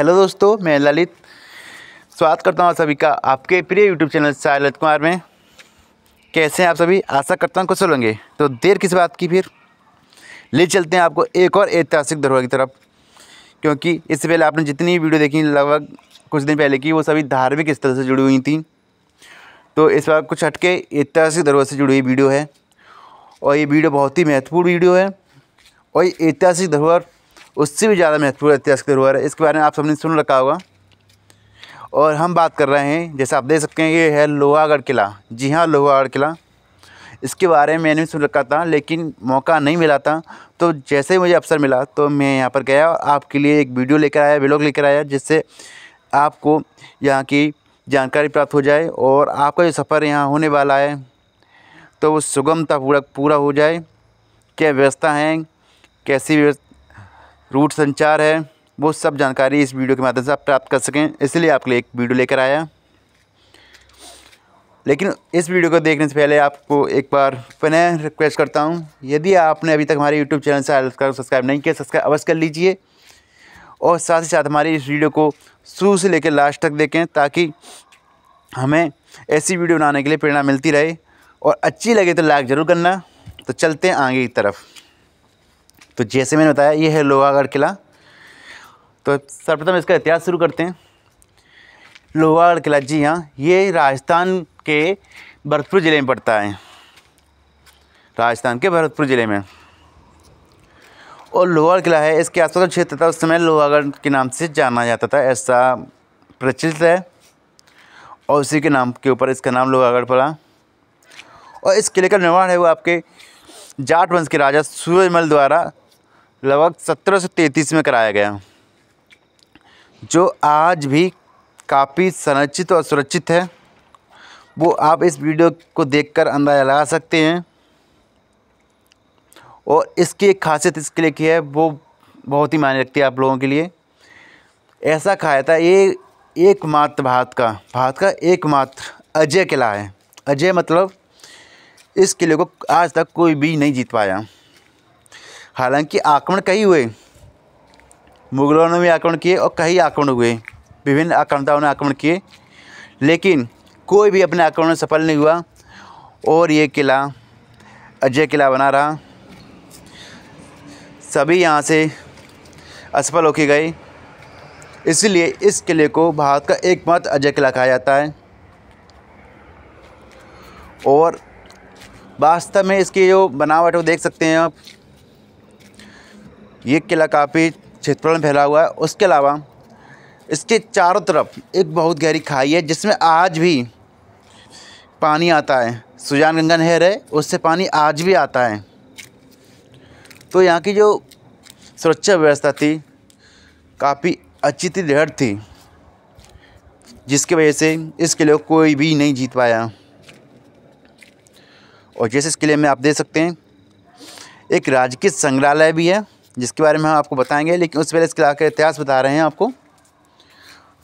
hello दोस्तों मैं ललित स्वागत करता हूँ आप सभी का आपके प्रिय यूट्यूब चैनल साय ललित कुमार में कैसे हैं आप सभी आशा करता हूँ कुछ होंगे तो देर किस बात की फिर ले चलते हैं आपको एक और ऐतिहासिक धरोहर की तरफ क्योंकि इससे पहले आपने जितनी वीडियो देखी लगभग कुछ दिन पहले की वो सभी धार्मिक स्थल से जुड़ी हुई थी तो इस बार कुछ हटके ऐतिहासिक धरोहर से जुड़ी हुई वीडियो है और ये वीडियो बहुत ही महत्वपूर्ण वीडियो है और ये ऐतिहासिक धरोहर उससे भी ज़्यादा महत्वपूर्ण ऐतिहासिक धरोहर है इसके बारे में आप सबने सुन रखा होगा और हम बात कर रहे हैं जैसे आप देख सकते हैं ये है लोहागढ़ किला जी हाँ लोहागढ़ किला इसके बारे में मैंने भी सुन रखा था लेकिन मौका नहीं मिला था तो जैसे ही मुझे अवसर मिला तो मैं यहाँ पर गया आपके लिए एक वीडियो लेकर आया ब्लॉग लेकर आया जिससे आपको यहाँ की जानकारी प्राप्त हो जाए और आपका जो सफ़र यहाँ होने वाला है तो वो सुगमता पूरा पूरा हो जाए क्या व्यवस्था है कैसी रूट संचार है वो सब जानकारी इस वीडियो के माध्यम से आप प्राप्त कर सकें इसलिए आपके लिए एक वीडियो लेकर आया लेकिन इस वीडियो को देखने से पहले आपको एक बार पुनः रिक्वेस्ट करता हूँ यदि आपने अभी तक हमारे यूट्यूब चैनल से सब्सक्राइब तो नहीं किया सब्सक्राइब अवश्य कर लीजिए और साथ ही साथ हमारी इस वीडियो को शुरू से लेकर लास्ट तक देखें ताकि हमें ऐसी वीडियो बनाने के लिए प्रेरणा मिलती रहे और अच्छी लगे तो लाइक ज़रूर करना तो चलते हैं आगे की तरफ़ तो जैसे मैंने बताया ये है लोहागढ़ किला तो सर्वप्रथम इसका इतिहास शुरू करते हैं लोहागढ़ किला जी हाँ ये राजस्थान के भरतपुर ज़िले में पड़ता है राजस्थान के भरतपुर ज़िले में और लोहागढ़ किला है इसके आसपास का क्षेत्र था उस समय लोहागढ़ के नाम से जाना जाता था ऐसा प्रचलित है और उसी के नाम के ऊपर इसका नाम लोहागढ़ पड़ा और इस किले का निर्माण है वो आपके जाट वंश के राजा सूरजमल द्वारा लगभग 1733 में कराया गया जो आज भी काफ़ी संरक्षित और सुरक्षित है वो आप इस वीडियो को देखकर अंदाज़ा लगा सकते हैं और इसकी एक खासियत इसके लिए की है वो बहुत ही मायने रखती है आप लोगों के लिए ऐसा खाया था ये एकमात्र भारत का भारत का एकमात्र अजय किला है अजय मतलब इस किले को आज तक कोई भी नहीं जीत पाया हालांकि आक्रमण कई हुए मुगलों ने भी आक्रमण किए और कई आक्रमण हुए विभिन्न आक्रमताओं ने आक्रमण किए लेकिन कोई भी अपने आक्रमण में सफल नहीं हुआ और ये किला अजय किला बना रहा सभी यहाँ से असफल होके गए इसलिए इस किले को भारत का एकमात्र अजय किला कहा जाता है और वास्तव में इसकी जो बनावट वो देख सकते हैं आप ये किला काफ़ी क्षेत्रफल में फैला हुआ है उसके अलावा इसके चारों तरफ एक बहुत गहरी खाई है जिसमें आज भी पानी आता है सुजान गंगा नहर है उससे पानी आज भी आता है तो यहाँ की जो सुरक्षा व्यवस्था थी काफ़ी अच्छी थी दृढ़ थी जिसकी वजह से इस किले को कोई भी नहीं जीत पाया और जैसे इस किले में आप देख सकते हैं एक राजकीय संग्रहालय भी है जिसके बारे में हम आपको बताएंगे लेकिन उस पहले इसके आगे इतिहास बता रहे हैं आपको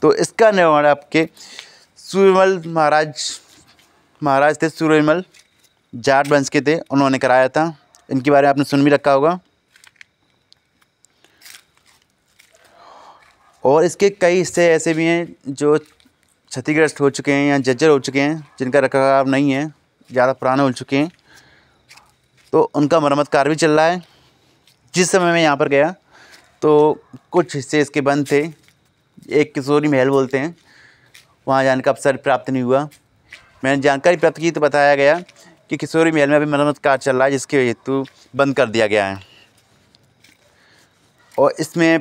तो इसका निर्माण आपके सूर्यमल महाराज महाराज थे सूर्यमल जाट वंश के थे उन्होंने कराया था इनके बारे में आपने सुन भी रखा होगा और इसके कई हिस्से ऐसे भी हैं जो क्षतिग्रस्त हो चुके हैं या जज्जर हो चुके हैं जिनका रखरखाव नहीं है ज़्यादा पुराने हो चुके हैं तो उनका मरम्मत कार्य भी चल रहा है जिस समय मैं यहाँ पर गया तो कुछ हिस्से इसके बंद थे एक किशोरी महल बोलते हैं वहाँ जाने का अवसर प्राप्त नहीं हुआ मैंने जानकारी प्राप्त की तो बताया गया कि किशोरी महल में अभी मरम्मत कार्य चल रहा है जिसके हेतु बंद कर दिया गया है और इसमें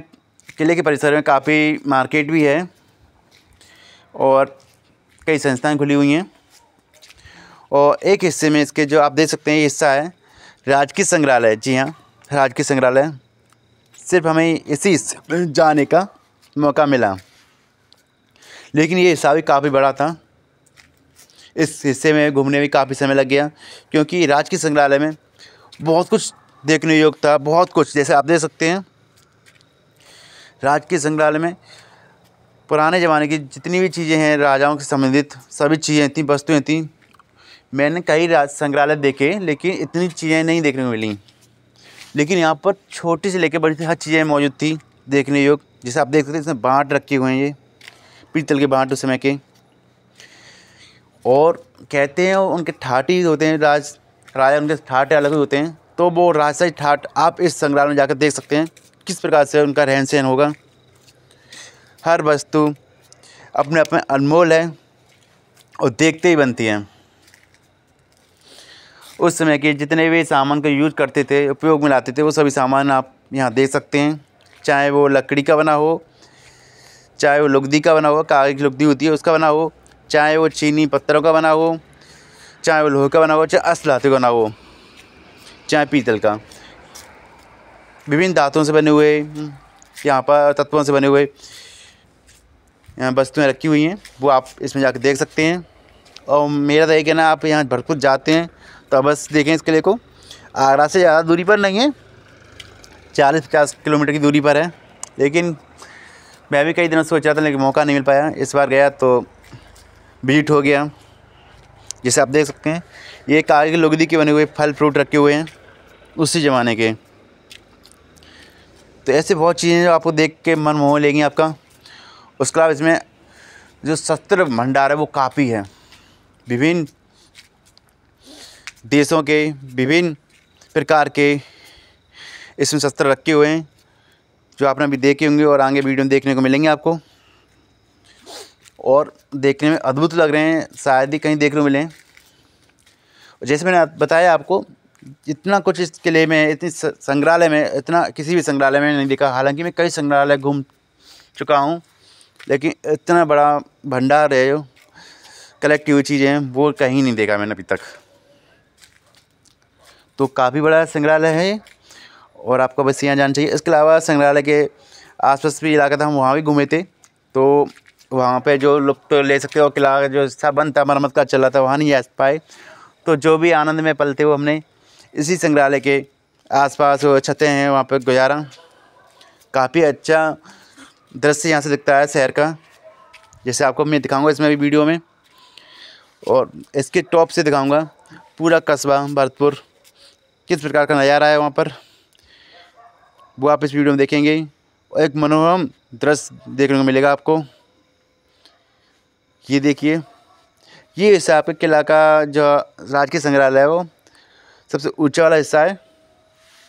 किले के परिसर में काफ़ी मार्केट भी है और कई संस्थाएं खुली हुई हैं और एक हिस्से में इसके जो आप देख सकते हैं ये हिस्सा है राजकीय संग्रहालय जी हाँ राजकीय संग्रहालय सिर्फ हमें इसी जाने का मौका मिला लेकिन ये हिस्सा भी काफ़ी बड़ा था इस हिस्से में घूमने में काफ़ी समय लग गया क्योंकि राजकीय संग्रहालय में बहुत कुछ देखने योग्य था बहुत कुछ जैसे आप देख सकते हैं राजकीय संग्रहालय में पुराने ज़माने की जितनी भी चीज़ें हैं राजाओं से संबंधित सभी चीज़ें थी वस्तुएँ थी मैंने कई संग्रहालय देखे लेकिन इतनी चीज़ें नहीं देखने को मिली लेकिन यहाँ पर छोटी से लेकर बड़ी हर चीज़ें मौजूद थी देखने योग जैसे आप देख सकते हैं इसमें बाँट रखे हुए हैं ये पीतल के बाँट उस समय के और कहते हैं उनके ठाटी होते हैं राज राजा उनके ठाट अलग होते हैं तो वो राजशाही ठाट आप इस संग्रहालय में जाकर देख सकते हैं किस प्रकार से उनका रहन सहन होगा हर वस्तु अपने अपने अनमोल है और देखते ही बनती हैं उस समय के जितने भी सामान का यूज करते थे उपयोग में लाते थे वो सभी सामान आप यहाँ देख सकते हैं चाहे वो लकड़ी का बना हो चाहे वो लुगदी का बना हो कागज की लुगदी होती है उसका बना हो चाहे वो चीनी पत्थरों का बना हो चाहे वो लोहे का बना हो चाहे असलाते का बना हो चाहे पीतल का विभिन्न धातुओं से बने हुए यहाँ पर तत्वों से बने हुए वस्तुएँ रखी हुई हैं वो आप इसमें जा देख सकते हैं और मेरा तो ये कहना आप यहाँ भरपूर जाते हैं तो बस देखें इस किले को आगरा से ज़्यादा दूरी पर नहीं है चालीस पचास किलोमीटर की दूरी पर है लेकिन मैं भी कई दिनों सोच रहा था लेकिन मौका नहीं मिल पाया इस बार गया तो विजिट हो गया जैसे आप देख सकते हैं ये कागज़ की लुगदी के बने हुए फल फ्रूट रखे हुए हैं उसी ज़माने के तो ऐसे बहुत चीज़ें जो आपको देख के मन मोह लेंगी आपका उसके अलावा इसमें जो शस्त्र भंडार है वो काफ़ी है विभिन्न देशों के विभिन्न प्रकार के इसमें शस्त्र रखे हुए हैं जो आपने अभी देखे होंगे और आगे वीडियो में देखने को मिलेंगे आपको और देखने में अद्भुत लग रहे हैं शायद ही कहीं देखने को मिले जैसे मैंने बताया आपको इतना कुछ इस किले में इतनी संग्रहालय में इतना किसी भी संग्रहालय में नहीं देखा हालांकि मैं कई संग्रहालय घूम चुका हूँ लेकिन इतना बड़ा भंडार है जो कलेक्ट हुई चीज़ें वो कहीं नहीं देखा मैंने अभी तक तो काफ़ी बड़ा संग्रहालय है और आपको बस यहाँ जाना चाहिए इसके अलावा संग्रहालय के आसपास भी इलाका था हम वहाँ भी घूमे थे तो वहाँ पे जो लुप्त तो ले सकते हो किला जो हिस्सा बंद था मरम्मत का चला था वहाँ नहीं आ पाए तो जो भी आनंद में पलते वो हमने इसी संग्रहालय के आसपास वो छतें हैं वहाँ पर गुजारा काफ़ी अच्छा दृश्य यहाँ से दिखता है शहर का जैसे आपको मैं दिखाऊंगा इसमें भी वीडियो में और इसके टॉप से दिखाऊँगा पूरा कस्बा भरतपुर किस प्रकार का नज़ारा है वहाँ पर वो आप इस वीडियो में देखेंगे एक मनोरम दृश्य देखने को मिलेगा आपको ये देखिए ये हिस्सा आपके किला का जो राजकीय संग्रहालय है वो सबसे ऊंचा वाला हिस्सा है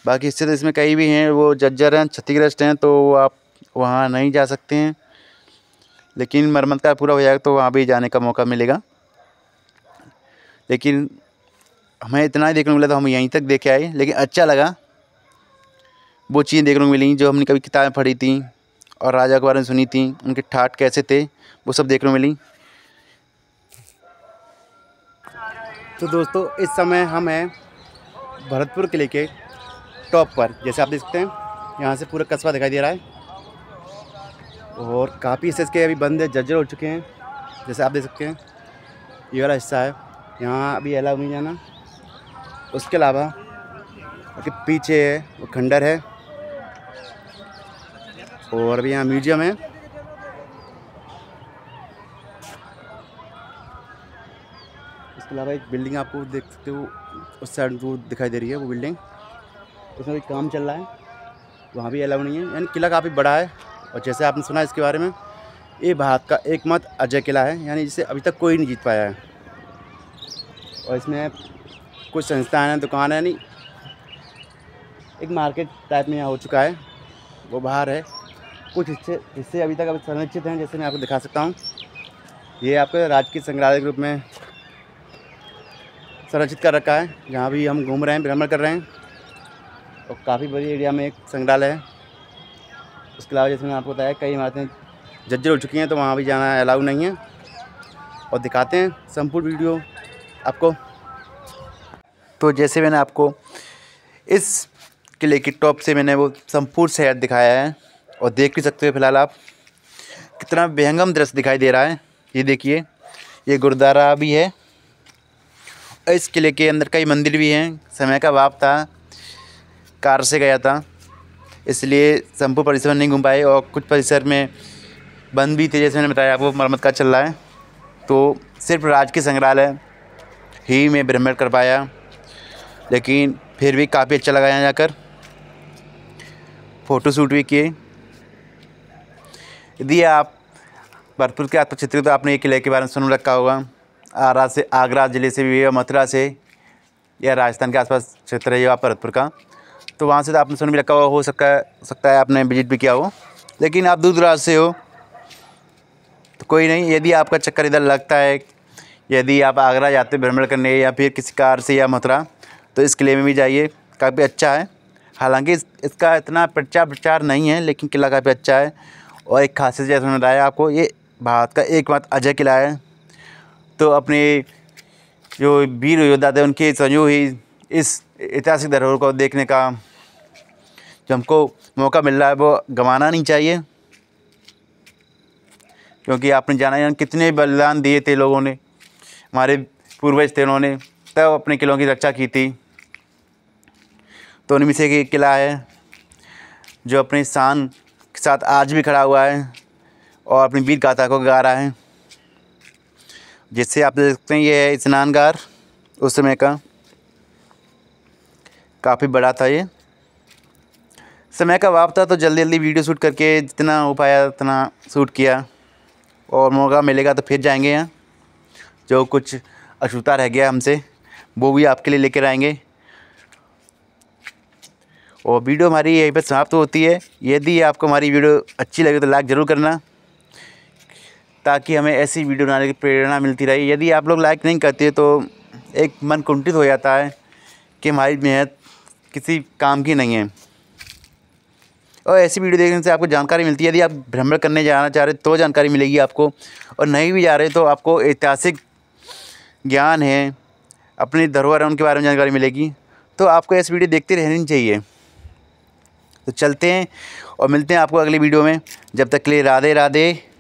बाकी हिस्से तो इसमें कई भी हैं वो जज्जर हैं क्षतिग्रस्त हैं तो आप वहाँ नहीं जा सकते हैं लेकिन मरम्मत का पूरा हो जाएगा तो वहाँ भी जाने का मौका मिलेगा लेकिन हमें इतना ही देखने को मिला था तो हम यहीं तक देखे आए लेकिन अच्छा लगा वो चीज़ें देखने को मिली जो हमने कभी किताबें पढ़ी थी और राजा के बारे में सुनी थी उनके ठाट कैसे थे वो सब देखने को मिली तो दोस्तों इस समय हम हैं भरतपुर किले के टॉप पर जैसे आप देख सकते हैं यहाँ से पूरा कस्बा दिखाई दे रहा है और काफ़ी हिस्से इसके अभी बंद है जर्जर हो चुके हैं जैसे आप देख सकते हैं ये वाला हिस्सा है यहाँ अभी अलाउ नहीं जाना उसके अलावा कि पीछे है वो खंडर है और अभी यहाँ म्यूजियम है इसके अलावा एक बिल्डिंग आपको देख सकते हो उस साइड दूर दिखाई दे रही है वो बिल्डिंग उसमें भी काम चल रहा है वहाँ भी अलाउ नहीं है यानी किला काफ़ी बड़ा है और जैसे आपने सुना इसके बारे में ये भारत का एकमात्र अजय किला है यानी जिसे अभी तक कोई नहीं जीत पाया है और इसमें कुछ संस्थान हैं दुकान है नहीं एक मार्केट टाइप में यहाँ हो चुका है वो बाहर है कुछ हिस्से हिस्से अभी तक अभी संरक्षित हैं जैसे मैं आपको दिखा सकता हूँ ये आपके राजकीय संग्रहालय के रूप में संरक्षित कर रखा है जहाँ भी हम घूम रहे हैं भ्रमण कर रहे हैं और काफ़ी बड़ी एरिया में एक संग्रहालय है उसके अलावा जैसे मैंने आपको बताया कई इमारतें जज्जर हो चुकी हैं तो वहाँ भी जाना अलाउ नहीं है और दिखाते हैं संपूर्ण वीडियो आपको तो जैसे मैंने आपको इस किले की टॉप से मैंने वो संपूर्ण शहर दिखाया है और देख भी सकते हो फिलहाल आप कितना बेहंगम दृश्य दिखाई दे रहा है ये देखिए ये गुरुद्वारा भी है इस किले के अंदर कई मंदिर भी हैं समय का वाप था कार से गया था इसलिए संपूर्ण परिसर नहीं घूम पाए और कुछ परिसर में बंद भी थे जैसे मैंने बताया आपको मरम्मत का चल रहा है तो सिर्फ राजकीय संग्रहालय ही में भ्रमण कर पाया लेकिन फिर भी काफ़ी अच्छा लगा यहाँ जाकर फ़ोटोशूट भी किए यदि आप भरतपुर के आत्मा क्षेत्र तो आपने एक किले के बारे में सुन रखा होगा आरा से आगरा ज़िले से भी मथुरा से या राजस्थान के आसपास क्षेत्र है आप भरतपुर का तो वहाँ से तो आपने सुन भी रखा हुआ हो सकता है सकता है आपने विजिट भी किया हो लेकिन आप दूर दराज से हो तो कोई नहीं यदि आपका चक्कर इधर लगता है यदि आप आगरा जाते भ्रमण करने या फिर किसी कार से या मथुरा तो इस किले में भी जाइए काफ़ी अच्छा है हालांकि इस, इसका इतना प्रचार प्रचार नहीं है लेकिन किला काफ़ी अच्छा है और एक खासियत जैसे उन्होंने बताया आपको ये भारत का एकमात्र अजय किला है तो अपने जो वीर योद्धा थे उनके संजू ही इस ऐतिहासिक धरोहर को देखने का जो हमको मौका मिल रहा है वो गंवाना नहीं चाहिए क्योंकि आपने जाना जान कितने बलिदान दिए थे लोगों ने हमारे पूर्वज थे उन्होंने तब अपने किलों की रक्षा की थी तो उनमें से एक किला है जो अपनी शान के साथ आज भी खड़ा हुआ है और अपनी वीर गाथा को गा रहा है जिससे आप देख सकते हैं ये है स्नानगार उस समय का काफ़ी बड़ा था ये समय का वाप था तो जल्दी जल्दी वीडियो शूट करके जितना हो पाया उतना शूट किया और मौका मिलेगा तो फिर जाएंगे यहाँ जो कुछ अछूता रह गया हमसे वो भी आपके लिए लेकर आएंगे और वीडियो हमारी यहीं पर समाप्त होती है यदि आपको हमारी वीडियो अच्छी लगे तो लाइक ज़रूर करना ताकि हमें ऐसी वीडियो बनाने की प्रेरणा मिलती रहे यदि आप लोग लाइक नहीं करते तो एक मन कुंठित हो जाता है कि हमारी मेहनत किसी काम की नहीं है और ऐसी वीडियो देखने से आपको जानकारी मिलती है यदि आप भ्रमण करने जाना चाह रहे तो जानकारी मिलेगी आपको और नहीं भी जा रहे तो आपको ऐतिहासिक ज्ञान है अपनी धरोहर उनके बारे में जानकारी मिलेगी तो आपको ऐसी वीडियो देखते रहनी चाहिए तो चलते हैं और मिलते हैं आपको अगली वीडियो में जब तक के लिए राधे राधे